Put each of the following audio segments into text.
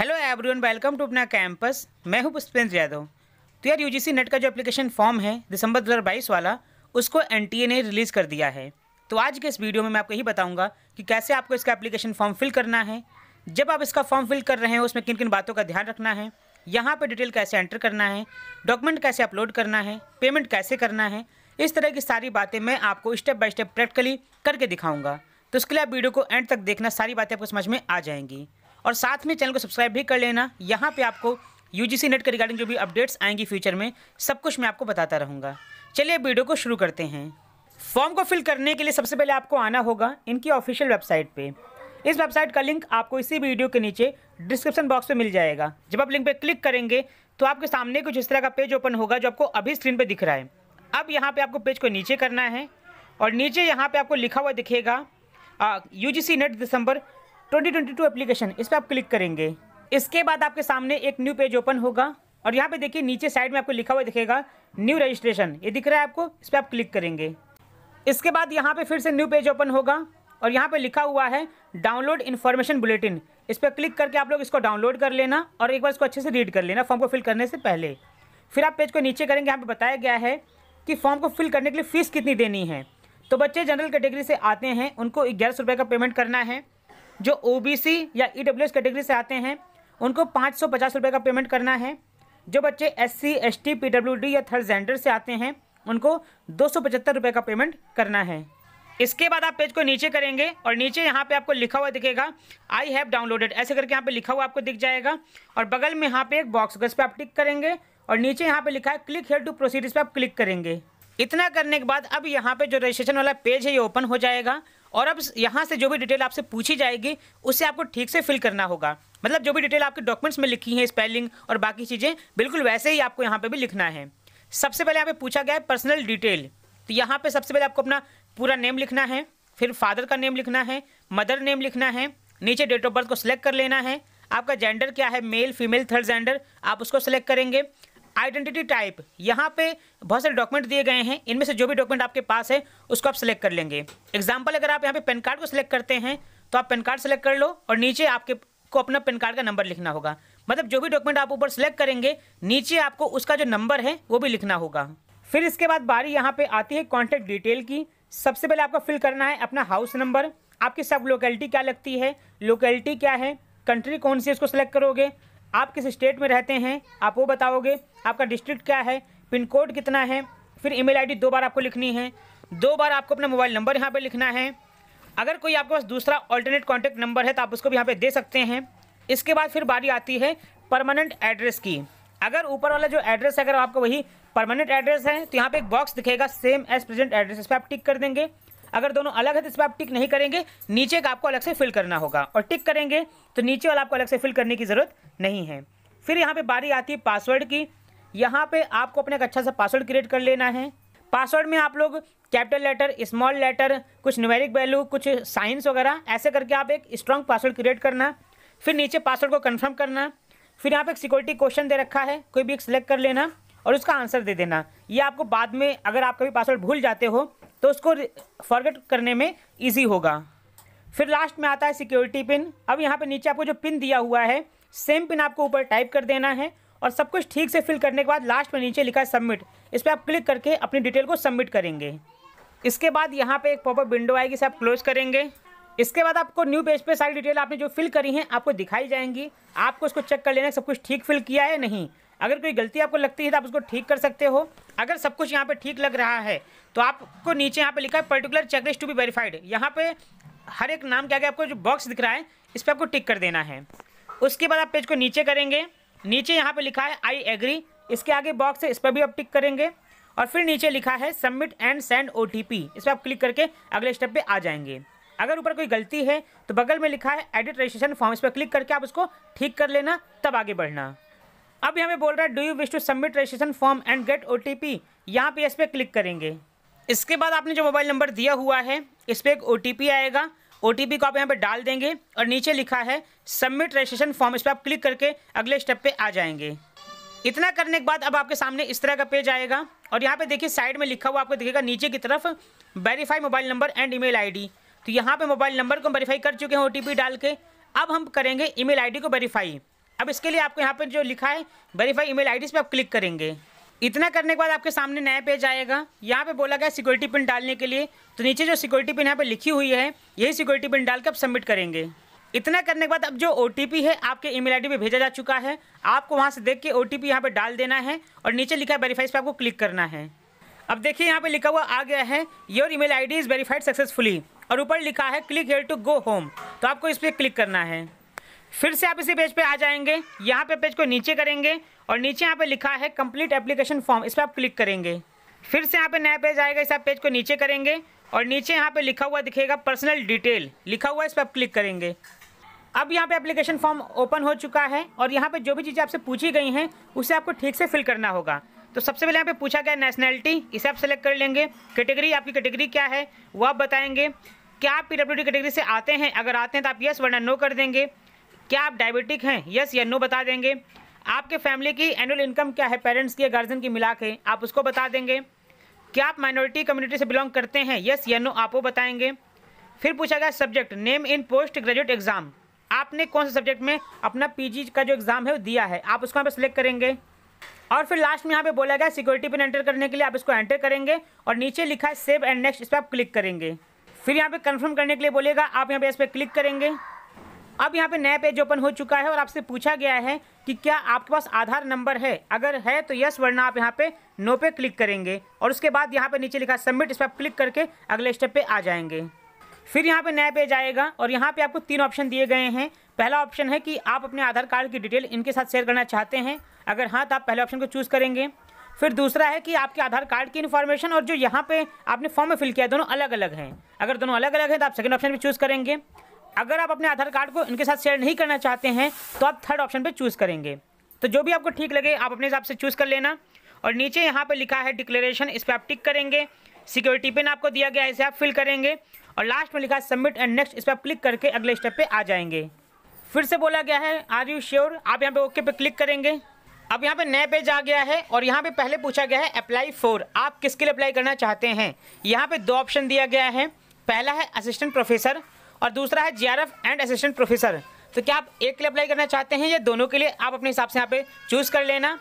hello everyone welcome to अपना campus मैं हूं पुष्पेंद्र यादव तो यार यूजीसी नेट का जो एप्लीकेशन फॉर्म है दिसंबर 2022 वाला उसको एनटीए ने रिलीज़ कर दिया है तो आज के इस वीडियो में मैं आपको यही बताऊंगा कि कैसे आपको इसका एप्लीकेशन फॉर्म फिल करना है जब आप इसका फॉर्म फिल कर रहे हैं उसमें किन किन बातों का ध्यान रखना है यहाँ पर डिटेल कैसे एंटर करना है डॉक्यूमेंट कैसे अपलोड करना है पेमेंट कैसे करना है इस तरह की सारी बातें मैं आपको स्टेप बाय स्टेप प्रैक्टिकली करके दिखाऊँगा तो उसके लिए आप वीडियो को एंड तक देखना सारी बातें आपको समझ में आ जाएंगी और साथ में चैनल को सब्सक्राइब भी कर लेना यहाँ पे आपको यूजीसी नेट के रिगार्डिंग जो भी अपडेट्स आएंगी फ्यूचर में सब कुछ मैं आपको बताता रहूँगा चलिए वीडियो को शुरू करते हैं फॉर्म को फिल करने के लिए सबसे पहले आपको आना होगा इनकी ऑफिशियल वेबसाइट पर इस वेबसाइट का लिंक आपको इसी वीडियो के नीचे डिस्क्रिप्शन बॉक्स में मिल जाएगा जब आप लिंक पर क्लिक करेंगे तो आपके सामने कुछ इस तरह का पेज ओपन होगा जो आपको अभी स्क्रीन पर दिख रहा है अब यहाँ पे आपको पेज को नीचे करना है और नीचे यहाँ पे आपको लिखा हुआ दिखेगा U G C NET December 2022 application इस पर आप क्लिक करेंगे इसके बाद आपके सामने एक न्यू पेज ओपन होगा और यहाँ पे देखिए नीचे साइड में आपको लिखा हुआ दिखेगा न्यू रजिस्ट्रेशन ये दिख रहा है आपको इस पर आप क्लिक करेंगे इसके बाद यहाँ पे फिर से न्यू पेज ओपन होगा और यहाँ पे लिखा हुआ है डाउनलोड इन्फॉर्मेशन बुलेटिन इस पर क्लिक करके आप लोग इसको डाउनलोड कर लेना और एक बार इसको अच्छे से रीड कर लेना फॉर्म को फिल करने से पहले फिर आप पेज को नीचे करेंगे यहाँ पर बताया गया है कि फॉर्म को फिल करने के लिए फ़ीस कितनी देनी है तो बच्चे जनरल कैटेगरी से आते हैं उनको ग्यारह सौ रुपये का पेमेंट करना है जो ओ या ई e कैटेगरी से आते हैं उनको पाँच सौ पचास रुपये का पेमेंट करना है जो बच्चे S C S T P W D या थर्ड जेंडर से आते हैं उनको दो सौ पचहत्तर रुपये का पेमेंट करना है इसके बाद आप पेज को नीचे करेंगे और नीचे यहाँ पे आपको लिखा हुआ दिखेगा आई हैव डाउनलोडेड ऐसे करके यहाँ पे लिखा हुआ आपको दिख जाएगा और बगल में यहाँ पे एक बॉक्स इस पर आप टिक करेंगे और नीचे यहाँ पे लिखा है क्लिक हेयर टू प्रोसीड इस पर आप क्लिक करेंगे इतना करने के बाद अब यहाँ पे जो रजिस्ट्रेशन वाला पेज है ये ओपन हो जाएगा और अब यहाँ से जो भी डिटेल आपसे पूछी जाएगी उसे आपको ठीक से फिल करना होगा मतलब जो भी डिटेल आपके डॉक्यूमेंट्स में लिखी है स्पेलिंग और बाकी चीज़ें बिल्कुल वैसे ही आपको यहाँ पर भी लिखना है सबसे पहले यहाँ पे पूछा गया है पर्सनल डिटेल तो यहाँ पे सबसे पहले आपको अपना पूरा नेम लिखना है फिर फादर का नेम लिखना है मदर नेम लिखना है नीचे डेट ऑफ बर्थ को सिलेक्ट कर लेना है आपका जेंडर क्या है मेल फीमेल थर्ड जेंडर आप उसको सेलेक्ट करेंगे आइडेंटिटी टाइप यहाँ पे बहुत सारे डॉक्यूमेंट दिए गए हैं इनमें से जो भी डॉक्यूमेंट आपके पास है उसको आप सेलेक्ट कर लेंगे एग्जाम्पल अगर आप यहाँ पे पेन कार्ड को सिलेक्ट करते हैं तो आप पेन कार्ड सेलेक्ट कर लो और नीचे आपके को अपना पेन कार्ड का नंबर लिखना होगा मतलब जो भी डॉक्यूमेंट आप ऊपर सेलेक्ट करेंगे नीचे आपको उसका जो नंबर है वो भी लिखना होगा फिर इसके बाद बारी यहाँ पे आती है कॉन्टैक्ट डिटेल की सबसे पहले आपको फिल करना है अपना हाउस नंबर आपकी सब लोकेलिटी क्या लगती है लोकेलिटी क्या है कंट्री कौन सी इसको उसको सेलेक्ट करोगे आप किस स्टेट में रहते हैं आप वो बताओगे आपका डिस्ट्रिक्ट क्या है पिन कोड कितना है फिर ईमेल आईडी दो बार आपको लिखनी है दो बार आपको अपना मोबाइल नंबर यहाँ पर लिखना है अगर कोई आपके पास दूसरा ऑल्टरनेट कॉन्टैक्ट नंबर है तो आप उसको भी यहाँ पे दे सकते हैं इसके बाद फिर बारी आती है परमानेंट एड्रेस की अगर ऊपर वाला जो एड्रेस है अगर आपका वही परमानेंट एड्रेस है तो यहाँ पे एक बॉक्स दिखेगा सेम एज प्रेजेंट एड्रेस इस पर आप टिक कर देंगे अगर दोनों अलग है तो इस पर आप टिक नहीं करेंगे नीचे का आपको अलग से फिल करना होगा और टिक करेंगे तो नीचे वाला आपको अलग से फिल करने की ज़रूरत नहीं है फिर यहाँ पे बारी आती है पासवर्ड की यहाँ पे आपको अपने एक अच्छा सा पासवर्ड क्रिएट कर लेना है पासवर्ड में आप लोग कैपिटल लेटर स्मॉल लेटर कुछ न्यूमेरिक वैल्यू कुछ साइंस वगैरह ऐसे करके आप एक स्ट्रॉन्ग पासवर्ड क्रिएट करना फिर नीचे पासवर्ड को कन्फर्म करना फिर यहाँ पर एक सिक्योरिटी क्वेश्चन दे रखा है कोई भी एक सिलेक्ट कर लेना और उसका आंसर दे देना ये आपको बाद में अगर आप कभी पासवर्ड भूल जाते हो तो उसको फॉरगेट करने में ईजी होगा फिर लास्ट में आता है सिक्योरिटी पिन अब यहाँ पे नीचे आपको जो पिन दिया हुआ है सेम पिन आपको ऊपर टाइप कर देना है और सब कुछ ठीक से फिल करने के बाद लास्ट में नीचे लिखा है सबमिट इस पर आप क्लिक करके अपनी डिटेल को सबमिट करेंगे इसके बाद यहाँ पे एक पॉपअप विंडो आएगी इसे आप क्लोज करेंगे इसके बाद आपको न्यू पेज पे सारी डिटेल आपने जो फिल करी हैं आपको दिखाई जाएंगी आपको उसको चेक कर लेना सब कुछ ठीक फिल किया है नहीं अगर कोई गलती आपको लगती है तो आप उसको ठीक कर सकते हो अगर सब कुछ यहाँ पर ठीक लग रहा है तो आपको नीचे यहाँ पर लिखा है particular checklist to be verified यहाँ पर हर एक नाम के आगे आपको जो बॉक्स दिख रहा है इस पर आपको टिक कर देना है उसके बाद आप पेज को नीचे करेंगे नीचे यहाँ पे लिखा है आई एग्री इसके आगे बॉक्स है इस पर भी आप टिक करेंगे और फिर नीचे लिखा है submit and send O T इस पर आप क्लिक करके अगले स्टेप पे आ जाएंगे अगर ऊपर कोई गलती है तो बगल में लिखा है एडिट रजिस्ट्रेशन फॉर्म इस पर क्लिक करके आप उसको ठीक कर लेना तब आगे बढ़ना अभी हमें बोल रहा है do you wish to submit registration form and get O T P यहाँ पे इस पर क्लिक करेंगे इसके बाद आपने जो मोबाइल नंबर दिया हुआ है इस पर एक ओ आएगा ओ टी को आप यहाँ पे डाल देंगे और नीचे लिखा है सबमिट रजिस्ट्रेशन फॉर्म इस पर आप क्लिक करके अगले स्टेप पे आ जाएंगे इतना करने के बाद अब आपके सामने इस तरह का पेज आएगा और यहाँ पे देखिए साइड में लिखा हुआ आपको दिखेगा नीचे की तरफ verify mobile number and email ID तो यहाँ पे मोबाइल नंबर को वेरीफाई कर चुके हैं ओ डाल के अब हम करेंगे ईमेल आईडी को वेरीफाई अब इसके लिए आपको यहाँ पर जो लिखा है वेरीफाई ईमेल आईडी इस पर आप क्लिक करेंगे इतना करने के बाद आपके सामने नया पेज आएगा यहाँ पे बोला गया सिक्योरिटी पिन डालने के लिए तो नीचे जो सिक्योरिटी पिन यहाँ पे लिखी हुई है यही सिक्योरिटी पिन डाल के आप सबमिट करेंगे इतना करने के बाद अब जो ओ है आपके ईमेल आईडी पे भेजा जा चुका है आपको वहाँ से देख के ओ टी यहाँ पर डाल देना है और नीचे लिखा है वेरीफाइज पर आपको क्लिक करना है अब देखिए यहाँ पर लिखा हुआ आ गया है your email is verified successfully और ऊपर लिखा है click here to go home तो आपको इस पर क्लिक करना है फिर से आप इसी पेज पे आ जाएंगे यहाँ पे पेज को नीचे करेंगे और नीचे यहाँ पे लिखा है कंप्लीट एप्लीकेशन फॉर्म इस पर आप क्लिक करेंगे फिर से यहाँ पे नया पेज आएगा इस आप पेज को नीचे करेंगे और नीचे यहाँ पे लिखा हुआ दिखेगा पर्सनल डिटेल लिखा हुआ इस पर आप क्लिक करेंगे अब यहाँ पे एप्लीकेशन फॉर्म ओपन हो चुका है और यहाँ पे जो भी चीज़ें आपसे पूछी गई हैं उसे आपको ठीक से फिल करना होगा तो सबसे पहले यहाँ पे पूछा गया नेशनैलिटी इसे आप सेलेक्ट कर लेंगे कैटेगरी आपकी कैटेगरी क्या है वो आप बताएंगे क्या आप पी कैटेगरी से आते हैं अगर आते हैं तो आप यस वरना नो कर देंगे क्या आप डायबिटिक हैं यस या नो बता देंगे आपके फैमिली की एनुअल इनकम क्या है पेरेंट्स की या गार्जियन की मिला के आप उसको बता देंगे क्या आप माइनॉरिटी कम्युनिटी से बिलोंग करते हैं यस या नो आप वो बताएंगे फिर पूछा गया subject name in post graduate exam आपने कौन से सब्जेक्ट में अपना पीजी का जो एग्ज़ाम है वो दिया है आप उसको यहाँ पर सिलेक्ट करेंगे और फिर लास्ट में यहाँ पे बोला गया सिक्योरिटी पिन एंटर करने के लिए आप इसको एंटर करेंगे और नीचे लिखा है सेव एंड नेक्स्ट इस पर आप क्लिक करेंगे फिर यहाँ पे कंफर्म करने के लिए बोलेगा आप यहाँ पे इस पर क्लिक करेंगे अब यहाँ पे नया पेज ओपन हो चुका है और आपसे पूछा गया है कि क्या आपके पास आधार नंबर है अगर है तो यस वरना आप यहाँ पे नो पे क्लिक करेंगे और उसके बाद यहाँ पे नीचे लिखा सबमिट इस पर आप क्लिक करके अगले स्टेप पे आ जाएंगे फिर यहाँ पे नया पेज आएगा और यहाँ पे आपको तीन ऑप्शन दिए गए हैं पहला ऑप्शन है कि आप अपने आधार कार्ड की डिटेल इनके साथ शेयर करना चाहते हैं अगर हाँ तो आप पहले ऑप्शन को चूज़ करेंगे फिर दूसरा है कि आपके आधार कार्ड की इन्फॉर्मेशन और जो यहाँ पे आपने फॉर्म में फिल किया है दोनों अलग अलग हैं अगर दोनों अलग अलग हैं तो आप सेकंड ऑप्शन भी चूज़ करेंगे अगर आप अपने आधार कार्ड को इनके साथ शेयर नहीं करना चाहते हैं तो आप थर्ड ऑप्शन पर चूज़ करेंगे तो जो भी आपको ठीक लगे आप अपने हिसाब से चूज़ कर लेना और नीचे यहाँ पर लिखा है डिक्लेरेशन इस पर आप टिक करेंगे सिक्योरिटी पिन आपको दिया गया है इसे आप फिल करेंगे और लास्ट में लिखा है सबमिट एंड नेक्स्ट इस पर आप क्लिक करके अगले स्टेप पे आ जाएंगे फिर से बोला गया है आर यू श्योर आप यहाँ पे ओके पे क्लिक करेंगे अब यहाँ पे नया पेज आ गया है और यहाँ पे पहले पूछा गया है अप्लाई फॉर आप किसके लिए अप्लाई करना चाहते हैं यहाँ पर दो ऑप्शन दिया गया है पहला है असिस्टेंट प्रोफेसर और दूसरा है जी एंड असिस्टेंट प्रोफेसर तो क्या आप एक के लिए अप्लाई करना चाहते हैं या दोनों के लिए आप अपने हिसाब से यहाँ पे चूज़ कर लेना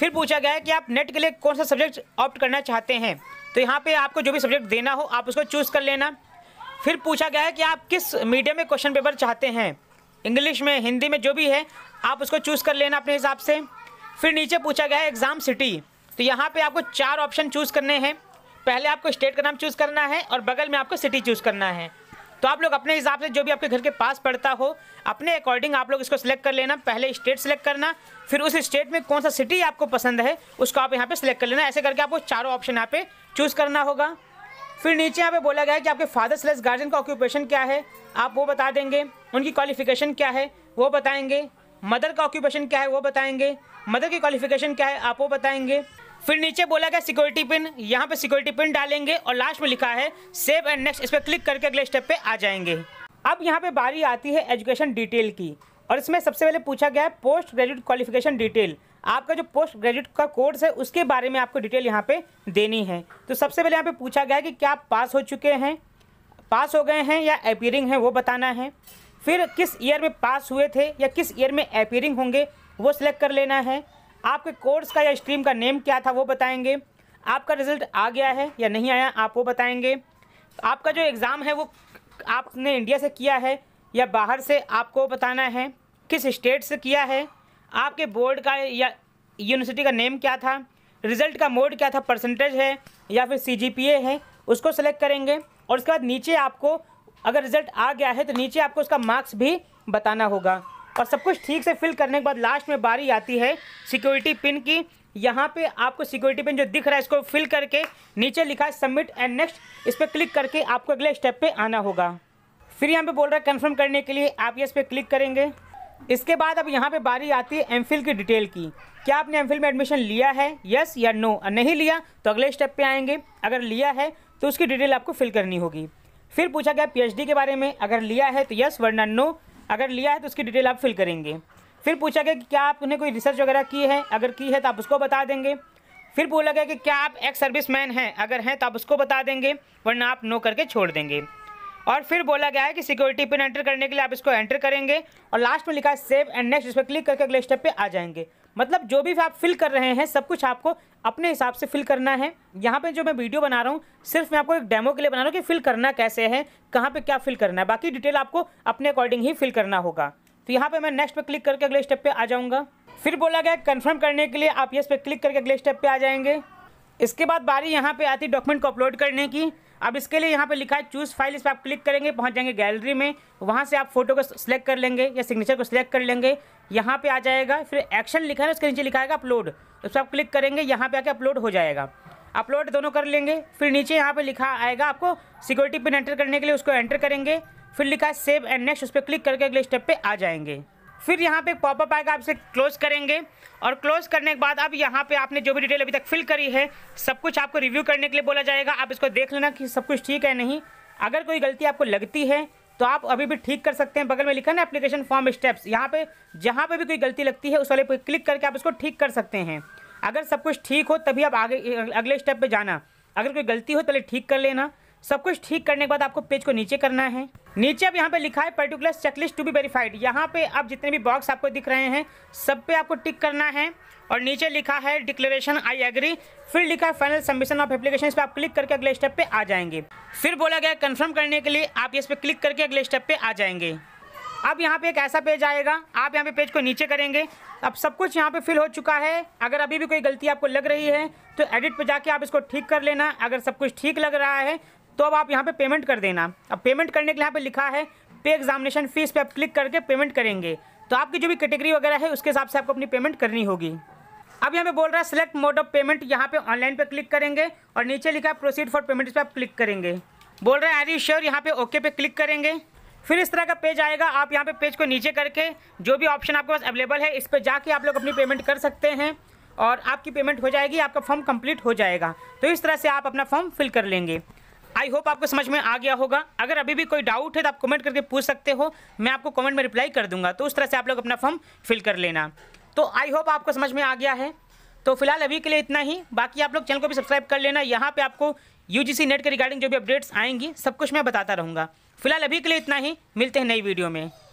फिर पूछा गया है कि आप नेट के लिए कौन सा सब्जेक्ट ऑप्ट करना चाहते हैं तो यहाँ पे आपको जो भी सब्जेक्ट देना हो आप उसको चूज़ कर लेना फिर पूछा गया है कि आप किस मीडियम में क्वेश्चन पेपर चाहते हैं इंग्लिश में हिंदी में जो भी है आप उसको चूज़ कर लेना अपने हिसाब से फिर नीचे पूछा गया है एग्ज़ाम सिटी तो यहाँ पर आपको चार ऑप्शन चूज़ करने हैं पहले आपको स्टेट का नाम चूज़ करना है और बगल में आपको सिटी चूज़ करना है तो आप लोग अपने हिसाब से जो भी आपके घर के पास पड़ता हो अपने अकॉर्डिंग आप लोग इसको सिलेक्ट कर लेना पहले स्टेट सेलेक्ट करना फिर उस स्टेट में कौन सा सिटी आपको पसंद है उसको आप यहाँ पे सिलेक्ट कर लेना ऐसे करके आपको चारों ऑप्शन यहाँ पे चूज़ करना होगा फिर नीचे यहाँ पे बोला गया है कि आपके फादर स्लेस गार्जियन का ऑक्यूपेशन क्या है आप वो बता देंगे उनकी क्वालिफिकेशन क्या है वो बताएंगे मदर का ऑक्यूपेशन क्या है वो बताएंगे मदर की क्वालिफिकेशन क्या है आप वो बताएंगे फिर नीचे बोला गया सिक्योरिटी पिन यहाँ पे सिक्योरिटी पिन डालेंगे और लास्ट में लिखा है सेव एंड नेक्स्ट इस पर क्लिक करके अगले स्टेप पे आ जाएंगे अब यहाँ पे बारी आती है एजुकेशन डिटेल की और इसमें सबसे पहले पूछा गया है पोस्ट ग्रेजुएट क्वालिफिकेशन डिटेल आपका जो पोस्ट ग्रेजुएट का कोर्स है उसके बारे में आपको डिटेल यहाँ पे देनी है तो सबसे पहले यहाँ पे पूछा गया कि क्या आप पास हो चुके हैं पास हो गए हैं या अपीयरिंग है वो बताना है फिर किस ईयर में पास हुए थे या किस ईयर में अपीयरिंग होंगे वो सिलेक्ट कर लेना है आपके कोर्स का या स्ट्रीम का नेम क्या था वो बताएंगे आपका रिजल्ट आ गया है या नहीं आया आप वो बताएंगे आपका जो एग्ज़ाम है वो आपने इंडिया से किया है या बाहर से आपको बताना है किस स्टेट से किया है आपके बोर्ड का या यूनिवर्सिटी का नेम क्या था रिजल्ट का मोड क्या था परसेंटेज है या फिर सी है उसको सेलेक्ट करेंगे और उसके बाद नीचे आपको अगर रिजल्ट आ गया है तो नीचे आपको उसका मार्क्स भी बताना होगा और सब कुछ ठीक से फिल करने के बाद लास्ट में बारी आती है सिक्योरिटी पिन की यहाँ पे आपको सिक्योरिटी पिन जो दिख रहा है इसको फिल करके नीचे लिखा है सबमिट एंड नेक्स्ट इस पर क्लिक करके आपको अगले स्टेप पे आना होगा फिर यहाँ पे बोल रहा है कंफर्म करने के लिए आप ये इस पर क्लिक करेंगे इसके बाद अब यहाँ पे बारी आती है एम की डिटेल की क्या आपने एम में एडमिशन लिया है यस या नो नहीं लिया तो अगले स्टेप पर आएंगे अगर लिया है तो उसकी डिटेल आपको फिल करनी होगी फिर पूछा गया पी के बारे में अगर लिया है तो यस वरना नो अगर लिया है तो उसकी डिटेल आप फिल करेंगे फिर पूछा गया कि क्या आपने कोई रिसर्च वगैरह की है अगर की है तो आप उसको बता देंगे फिर बोला गया कि क्या आप एक सर्विस मैन हैं अगर हैं तो आप उसको बता देंगे वरना आप नो करके छोड़ देंगे और फिर बोला गया है कि सिक्योरिटी पिन एंटर करने के लिए आप इसको एंटर करेंगे और लास्ट में लिखा है सेव एंड नेक्स्ट इस पर क्लिक करके अगले स्टेप पे आ जाएंगे मतलब जो भी आप फिल कर रहे हैं सब कुछ आपको अपने हिसाब से फिल करना है यहाँ पे जो मैं वीडियो बना रहा हूँ सिर्फ मैं आपको एक डेमो के लिए बना रहा हूँ कि फिल करना कैसे है कहाँ पे क्या फिल करना है बाकी डिटेल आपको अपने अकॉर्डिंग ही फिल करना होगा तो यहाँ पे मैं नेक्स्ट पे क्लिक करके अगले स्टेप पे आ जाऊँगा फिर बोला गया कन्फर्म करने के लिए आप यस पे क्लिक करके अगले स्टेप पर आ जाएंगे इसके बाद बारी यहाँ पर आती डॉक्यूमेंट को अपलोड करने की अब इसके लिए यहाँ पे लिखा है चूज़ फाइल इस पर आप क्लिक करेंगे पहुँच जाएंगे गैलरी में वहाँ से आप फोटो को सिलेक्ट कर लेंगे या सिग्नेचर को सिलेक्ट कर लेंगे यहाँ पे आ जाएगा फिर एक्शन लिखा है उसके नीचे लिखा है अपलोड उस पर आप क्लिक करेंगे यहाँ पे आके अपलोड हो जाएगा अपलोड दोनों कर लेंगे फिर नीचे यहाँ पर लिखा आएगा आपको सिक्योरिटी पिन एंटर करने के लिए उसको एंटर करेंगे फिर लिखा है सेव एंड नेक्स्ट उस पर क्लिक करके अगले स्टेप पर आ जाएंगे फिर यहाँ पे पॉपअप आएगा आप इसे क्लोज करेंगे और क्लोज करने के बाद अब यहाँ पे आपने जो भी डिटेल अभी तक फिल करी है सब कुछ आपको रिव्यू करने के लिए बोला जाएगा आप इसको देख लेना कि सब कुछ ठीक है नहीं अगर कोई गलती आपको लगती है तो आप अभी भी ठीक कर सकते हैं बगल में लिखा ना एप्लीकेशन फॉर्म स्टेप्स यहाँ पे जहाँ पे भी कोई गलती लगती है उस वाले पर क्लिक करके आप इसको ठीक कर सकते हैं अगर सब कुछ ठीक हो तभी आप आगे अगले स्टेप पे जाना अगर कोई गलती हो तो ठीक कर लेना सब कुछ ठीक करने के बाद आपको पेज को नीचे करना है नीचे अब यहाँ पे लिखा है particular checklist to be verified यहाँ पे अब जितने भी बॉक्स आपको दिख रहे हैं सब पे आपको टिक करना है और नीचे लिखा है डिक्लेरेशन आई एग्री फिर लिखा है फाइनल सबमिशन ऑफ एप्लीकेशन पर आप क्लिक करके अगले स्टेप पे आ जाएंगे फिर बोला गया कन्फर्म करने के लिए आप इस पर क्लिक करके अगले स्टेप पे आ जाएंगे अब यहाँ पे एक ऐसा पेज आएगा आप यहाँ पे पेज को नीचे करेंगे अब सब कुछ यहाँ पे फिल हो चुका है अगर अभी भी कोई गलती आपको लग रही है तो एडिट पे जाके आप इसको ठीक कर लेना अगर सब कुछ ठीक लग रहा है तो अब आप यहाँ पे पेमेंट कर देना अब पेमेंट करने के लिए यहाँ पे लिखा है पे एग्जामिनेशन फीस पे आप क्लिक करके पेमेंट करेंगे तो आपकी जो भी कैटेगरी वगैरह है उसके हिसाब से आपको अपनी पेमेंट करनी होगी अब यहाँ पे बोल रहा है सिलेक्ट मोड ऑफ पेमेंट यहाँ पे ऑनलाइन पे क्लिक करेंगे और नीचे लिखा है प्रोसीड फॉर पेमेंट इस पर आप क्लिक करेंगे बोल रहा है आर यू श्योर यहाँ पे ओके पे क्लिक करेंगे फिर इस तरह का पेज आएगा आप यहाँ पे पेज को नीचे करके जो भी ऑप्शन आपके पास अवेलेबल है इस पर जाके आप लोग अपनी पेमेंट कर सकते हैं और आपकी पेमेंट हो जाएगी आपका फॉर्म कंप्लीट हो जाएगा तो इस तरह से आप अपना फॉर्म फिल कर लेंगे आई होप आपको समझ में आ गया होगा अगर अभी भी कोई डाउट है तो आप कमेंट करके पूछ सकते हो मैं आपको कमेंट में रिप्लाई कर दूंगा तो उस तरह से आप लोग अपना फॉर्म फिल कर लेना तो आई होप आपको समझ में आ गया है तो फिलहाल अभी के लिए इतना ही बाकी आप लोग चैनल को भी सब्सक्राइब कर लेना यहाँ पर आपको यू नेट के रिगार्डिंग जो भी अपडेट्स आएंगी सब कुछ मैं बताता रहूँगा फिलहाल अभी के लिए इतना ही मिलते हैं नई वीडियो में